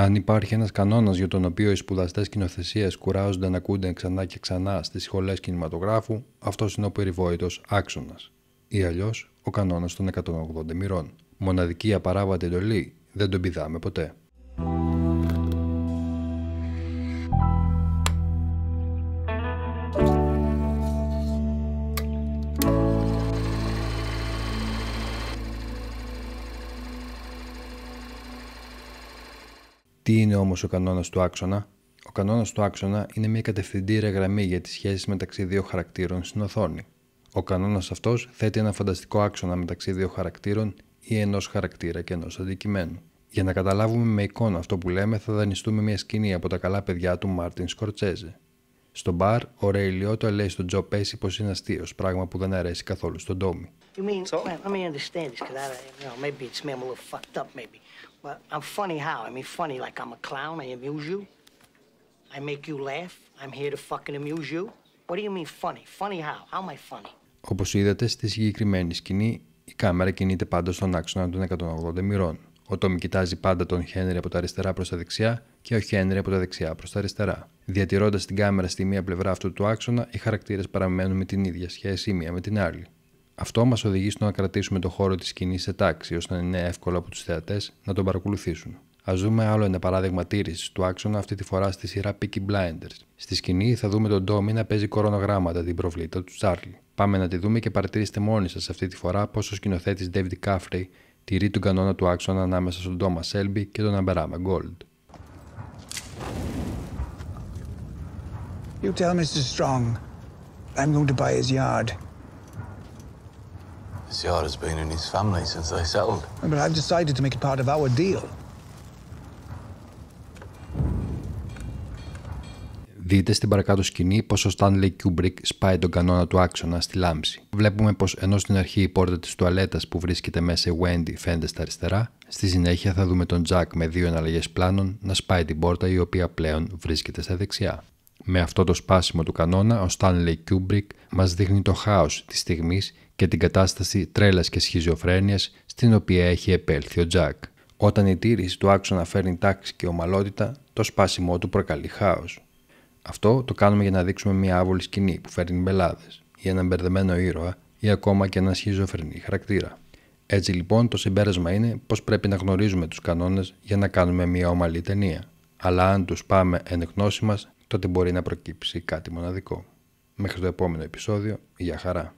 Αν υπάρχει ένας κανόνας για τον οποίο οι σπουδαστές κοινοθεσία κουράζονται να ακούνται ξανά και ξανά στις σχολές κινηματογράφου, αυτός είναι ο περιβόητος άξονας. Ή αλλιώς ο κανόνας των 180 μοιρών. Μοναδική απαράβατη εντολή, δεν τον πηδάμε ποτέ. Τι είναι όμως ο κανόνας του άξονα, Ο κανόνας του άξονα είναι μια κατευθυντήρια γραμμή για τις σχέσεις μεταξύ δύο χαρακτήρων στην οθόνη. Ο κανόνας αυτός θέτει ένα φανταστικό άξονα μεταξύ δύο χαρακτήρων ή ενός χαρακτήρα και ενός αντικειμένου. Για να καταλάβουμε με εικόνα αυτό που λέμε, θα δανειστούμε μια σκηνή από τα καλά παιδιά του Μάρτιν Σκορτσέζε. Στο μπαρ, ο Ρέι το λέει στον Τζο Πέση πως είναι αστείος, πράγμα που δεν αρέσει καθόλου στον Τόμι. Όπω Όπως είδατε στη συγκεκριμένη σκηνή, η κάμερα κινείται πάντα στον άξονα των 180 μοιρών. Ο Τόμι κοιτάζει πάντα τον Χένρι από τα αριστερά προς τα δεξιά και ο Χένρι από τα δεξιά προς τα αριστερά. Διατηρώντας την κάμερα στη μία πλευρά αυτού του άξονα, οι χαρακτήρες παραμένουν με την ίδια σχέση η μία με την άλλη. Αυτό μας οδηγεί στο να κρατήσουμε το χώρο της σκηνής σε τάξη, ώστε να είναι εύκολο από τους θεατές να τον παρακολουθήσουν. Ας δούμε άλλο ένα παράδειγμα τήρησης του άξονα, αυτή τη φορά στη σειρά Peaky Blinders. Στη σκηνή θα δούμε τον Τόμι να παίζει κορονογράμματα την προβλήτα του Τσάρλι. Πάμε να τη δούμε και παρατηρήστε μόνοι σας αυτή τη φορά πώ ο σκηνοθέτης David Caffrey τηρεί τον κανόνα του άξονα ανάμεσα στον Τόμα Σέλμπι και τον Αμπεράμα Γκόλντ. You tell Mr. Strong. I'm going to buy his yard. His yard has been in his family since they settled. But I've decided to make it part of our deal. Δείτε στην παρακάτω σκηνή πώ ο Stanley Kubrick σπάει τον κανόνα του άξονα στη λάμψη. Βλέπουμε πως ενώ στην αρχή η πόρτα της τουαλέτας που βρίσκεται μέσα η Wendy φαίνεται στα αριστερά, στη συνέχεια θα δούμε τον Jack με δύο εναλλαγές πλάνων να σπάει την πόρτα η οποία πλέον βρίσκεται στα δεξιά. Με αυτό το σπάσιμο του κανόνα, ο Stanley Kubrick μας δείχνει το χάος της στιγμής και την κατάσταση τρέλας και σχιζοφρένειας στην οποία έχει επέλθει ο Jack. Όταν η τήρηση του άξονα φέρνει τάξη και ομαλότητα, το σπάσιμό του προκαλεί χάος. Αυτό το κάνουμε για να δείξουμε μια άβολη σκηνή που φέρνει μπελάδες, ή έναν μπερδεμένο ήρωα, ή ακόμα και ένα σχιζοφρενή χαρακτήρα. Έτσι λοιπόν το συμπέρασμα είναι πως πρέπει να γνωρίζουμε τους κανόνες για να κάνουμε μια ομαλή ταινία. Αλλά αν τους πάμε εν γνώση μας, τότε μπορεί να προκύψει κάτι μοναδικό. Μέχρι το επόμενο επεισόδιο, για χαρά.